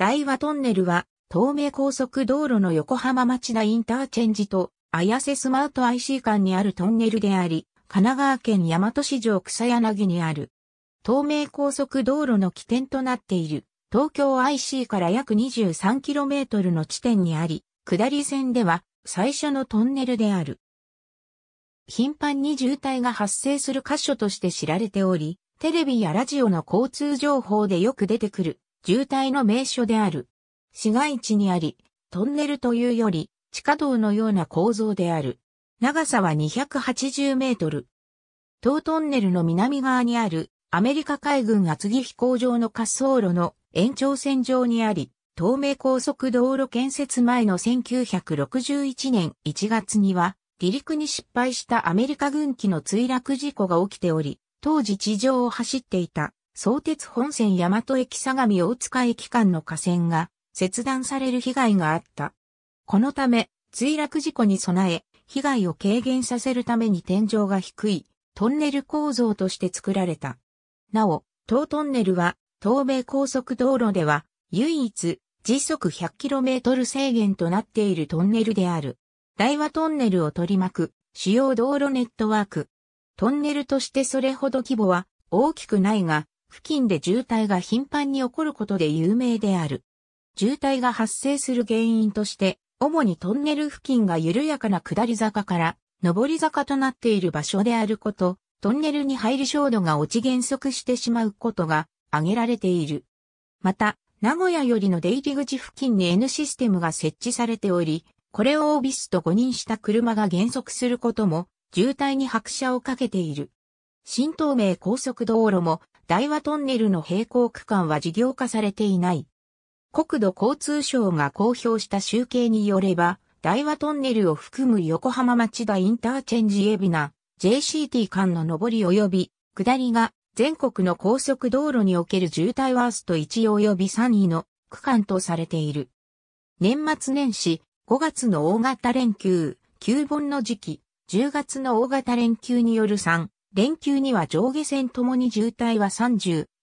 大和トンネルは、東名高速道路の横浜町田インターチェンジと、綾瀬スマート IC 間にあるトンネルであり、神奈川県大和市場草柳にある。東名高速道路の起点となっている、東京 IC から約 23km の地点にあり、下り線では最初のトンネルである。頻繁に渋滞が発生する箇所として知られており、テレビやラジオの交通情報でよく出てくる渋滞の名所である。市街地にあり、トンネルというより、地下道のような構造である。長さは280メートル。東トンネルの南側にあるアメリカ海軍厚木飛行場の滑走路の延長線上にあり、東名高速道路建設前の1961年1月には、離陸に失敗したアメリカ軍機の墜落事故が起きており、当時地上を走っていた相鉄本線大和駅相模大塚駅間の架線が切断される被害があった。このため、墜落事故に備え、被害を軽減させるために天井が低いトンネル構造として作られた。なお、当トンネルは、東米高速道路では、唯一、時速 100km 制限となっているトンネルである。大和トンネルを取り巻く、主要道路ネットワーク。トンネルとしてそれほど規模は大きくないが、付近で渋滞が頻繁に起こることで有名である。渋滞が発生する原因として、主にトンネル付近が緩やかな下り坂から上り坂となっている場所であること、トンネルに入る照度が落ち減速してしまうことが挙げられている。また、名古屋よりの出入り口付近に N システムが設置されており、これをオービスと誤認した車が減速することも、渋滞に拍車をかけている。新東名高速道路も大和トンネルの並行区間は事業化されていない。国土交通省が公表した集計によれば、大和トンネルを含む横浜町田インターチェンジエビナ、JCT 間の上り及び、下りが全国の高速道路における渋滞ワースト1及び3位の区間とされている。年末年始、5月の大型連休、旧盆の時期、10月の大型連休による3、連休には上下線ともに渋滞は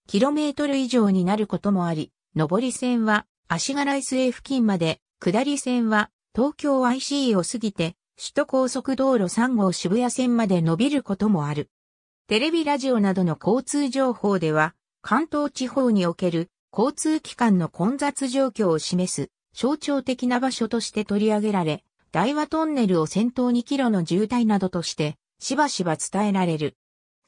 30km 以上になることもあり、上り線は足柄 SA 付近まで、下り線は東京 IC を過ぎて、首都高速道路3号渋谷線まで伸びることもある。テレビラジオなどの交通情報では、関東地方における交通機関の混雑状況を示す象徴的な場所として取り上げられ、大和トンネルを先頭2キロの渋滞などとしてしばしば伝えられる。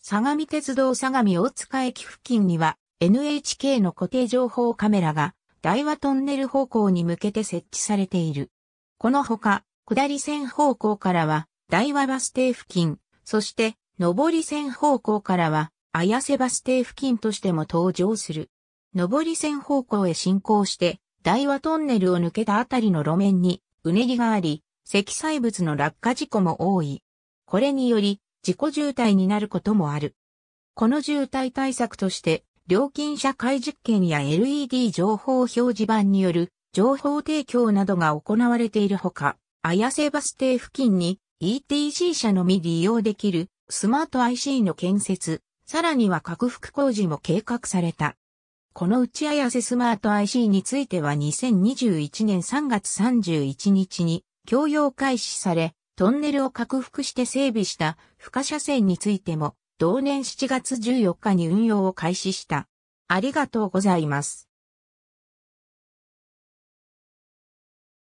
相模鉄道相模大塚駅付近には NHK の固定情報カメラが大和トンネル方向に向けて設置されている。このほか、下り線方向からは大和バス停付近、そして上り線方向からは綾瀬バス停付近としても登場する。上り線方向へ進行して、大和トンネルを抜けたあたりの路面にうねりがあり、積載物の落下事故も多い。これにより、自己渋滞になることもある。この渋滞対策として、料金社会実験や LED 情報表示板による情報提供などが行われているほか、綾瀬バス停付近に ETC 車のみ利用できるスマート IC の建設、さらには拡幅工事も計画された。このうち綾瀬スマート IC については2021年3月31日に供用開始され、トンネルを拡幅して整備した不可車線についても、同年7月14日に運用を開始した。ありがとうございます。